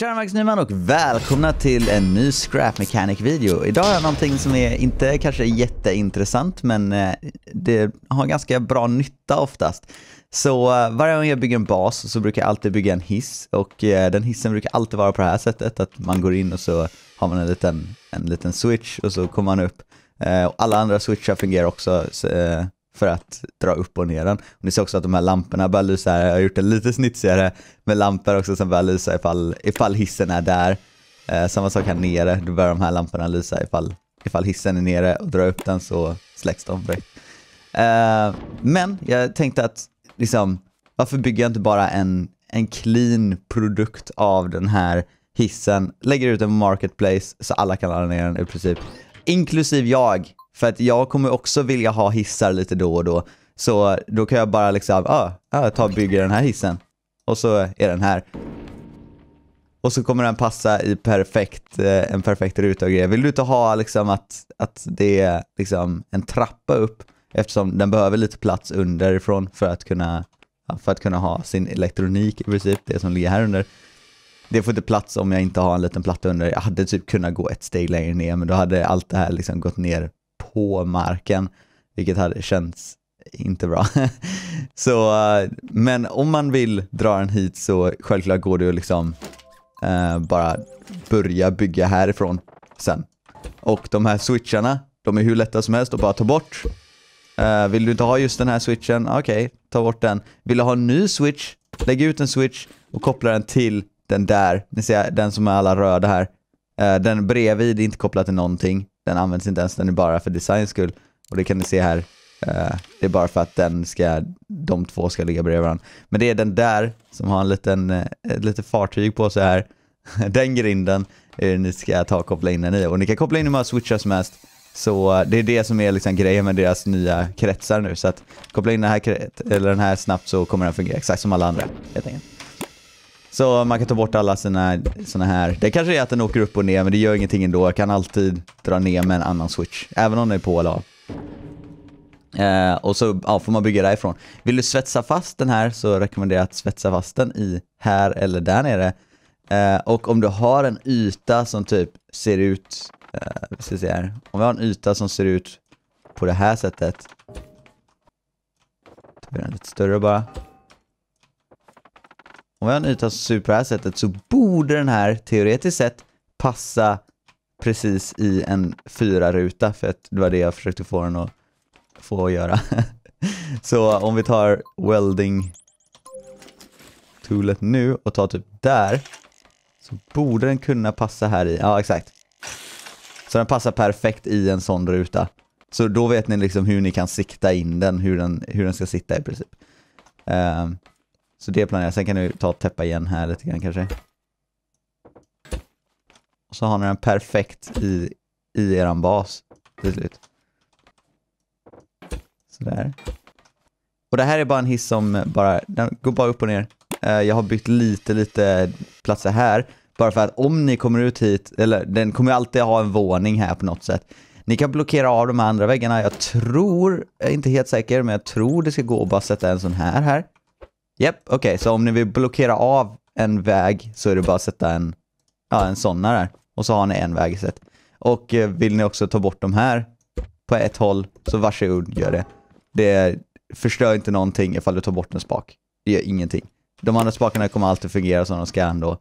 Tjena Max Nyman och välkomna till en ny Scrap Mechanic-video. Idag har jag någonting som är inte kanske jätteintressant, men eh, det har ganska bra nytta oftast. Så eh, varje gång jag bygger en bas så brukar jag alltid bygga en hiss och eh, den hissen brukar alltid vara på det här sättet, att man går in och så har man en liten, en liten switch och så kommer man upp. alla andra switchar fungerar också för att dra upp och ner den. Och ni ser också att de här lamporna börjar lysa här. Jag har gjort det lite snitsigare med lampor också som börjar lysa ifall, ifall hissen är där. Eh, samma sak här nere, då börjar de här lamporna lysa ifall, ifall hissen är nere och drar upp den så släcks de Eh, men jag tänkte att liksom, varför bygger jag inte bara en, en clean produkt av den här hissen, lägger ut en marketplace så alla kan ladda ner den i princip. Inklusive jag för att jag kommer också vilja ha hissar lite då och då. Så då kan jag bara liksom, ah, ah, ta och bygga den här hissen. Och så är den här. Och så kommer den passa i perfekt, eh, en perfekt ruta och grejer. Vill du inte ha liksom att, att det är liksom en trappa upp eftersom den behöver lite plats underifrån för att kunna, för att kunna ha sin elektronik i princip, det som ligger här under. Det får inte plats om jag inte har en liten platta under. Jag hade typ kunnat gå ett steg längre ner men då hade allt det här liksom gått ner på marken, vilket hade känts inte bra. så, eh, men om man vill dra den hit så självklart går det att liksom eh, bara börja bygga härifrån sen. Och de här switcharna, de är hur lätta som helst att bara ta bort. Eh, vill du inte ha just den här switchen? Okej, okay, ta bort den. Vill du ha en ny switch? Lägg ut en switch och koppla den till den där, ni ser den som är alla röda här. Eh, den bredvid är inte kopplad till någonting. Den används inte ens, den är bara för designs skull. Och det kan ni se här. Eh, det är bara för att den ska, de två ska ligga bredvid varandra. Men det är den där som har en liten, eh, ett litet fartyg på sig här. Den grinden är ni ska ta och koppla in den i. Och ni kan koppla in hur många switchar som helst. Så eh, det är det som är liksom grejen med deras nya kretsar nu. Så att koppla in den här, eller den här snabbt så kommer den fungera exakt som alla andra helt enkelt. Så man kan ta bort alla sina såna här. Det kanske är att den åker upp och ner men det gör ingenting ändå. Jag kan alltid dra ner med en annan switch. Även om den är på eller av. Eh, och så ja, får man bygga därifrån. Vill du svetsa fast den här så rekommenderar jag att svetsa fast den i här eller där nere. Eh, och om du har en yta som typ ser ut, eh, ska se här. om vi har en yta som ser ut på det här sättet. Då blir den lite större bara om vi har en ytastruktur på det här sättet så borde den här teoretiskt sett passa precis i en fyra ruta för att det var det jag försökte få den att få att göra. så om vi tar welding toolet nu och tar typ där så borde den kunna passa här i. Ja, exakt. Så den passar perfekt i en sån ruta. Så då vet ni liksom hur ni kan sikta in den, hur den, hur den ska sitta i princip. Um, så det planerar jag. Sen kan du ta och täppa igen här lite grann kanske. Och så har ni den perfekt i, i eran bas till slut. Sådär. Och det här är bara en hiss som bara, den går bara upp och ner. Eh, jag har bytt lite, lite platser här. Bara för att om ni kommer ut hit, eller den kommer alltid ha en våning här på något sätt. Ni kan blockera av de andra väggarna. Jag tror, jag är inte helt säker, men jag tror det ska gå att bara sätta en sån här här. Japp, yep, okej, okay. så om ni vill blockera av en väg så är det bara att sätta en, ja, en sån där. Och så har ni en väg sett. Och eh, vill ni också ta bort de här på ett håll, så varsågod gör det. Det förstör inte någonting ifall du tar bort en spak. Det gör ingenting. De andra spakarna kommer alltid fungera som de ska ändå.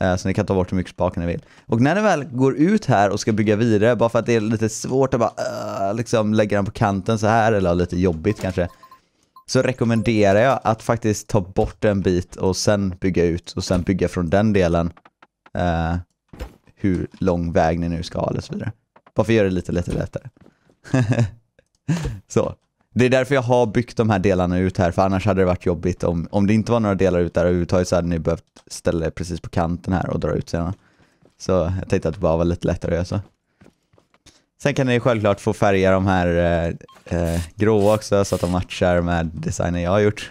Eh, så ni kan ta bort hur mycket spakar ni vill. Och när ni väl går ut här och ska bygga vidare, bara för att det är lite svårt att bara uh, liksom lägga den på kanten så här, eller lite jobbigt kanske, så rekommenderar jag att faktiskt ta bort en bit och sen bygga ut och sen bygga från den delen eh, hur lång väg ni nu ska ha eller så vidare. Bara för att göra det lite, lite lättare. så. Det är därför jag har byggt de här delarna ut här, för annars hade det varit jobbigt om, om det inte var några delar ut där överhuvudtaget så hade ni behövt ställa er precis på kanten här och dra ut senare. Så jag tänkte att det bara var lite lättare att göra så. Sen kan ni självklart få färga de här eh, eh gråa också så att de matchar med designen jag har gjort.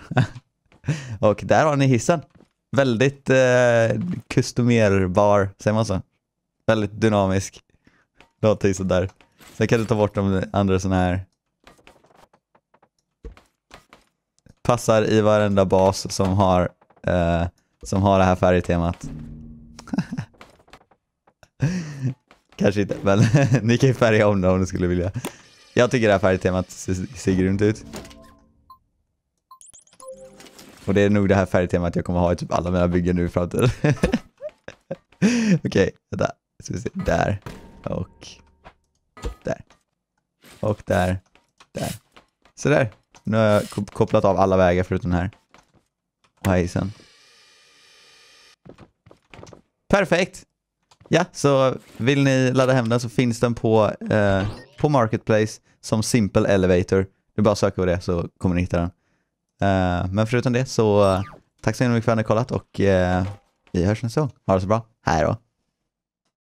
och där har ni hissen. Väldigt eh, kustomerbar, säger man så? Väldigt dynamisk. Låter sådär. Sen kan du ta bort de andra sådana här. Passar i varenda bas som har, eh, som har det här färgtemat. kanske inte, men ni kan ju färga om det om ni skulle vilja. Jag tycker det här färgtemat ser, ser grymt ut. Och det är nog det här färgtemat jag kommer ha i typ alla mina byggen nu i framtiden. Okej, okay, vänta. Ska vi se. Där. Och där. Och där. Där. Så där. Nu har jag kopplat av alla vägar förutom den här. Och här isen. Perfekt! Ja, så vill ni ladda hem den så finns den på, eh, på Marketplace som Simple Elevator. Du bara söker på det så kommer ni hitta den. Eh, men förutom det så eh, tack så mycket för att ni har kollat och eh, vi hörs nästa gång. Ha det så bra. Hej då.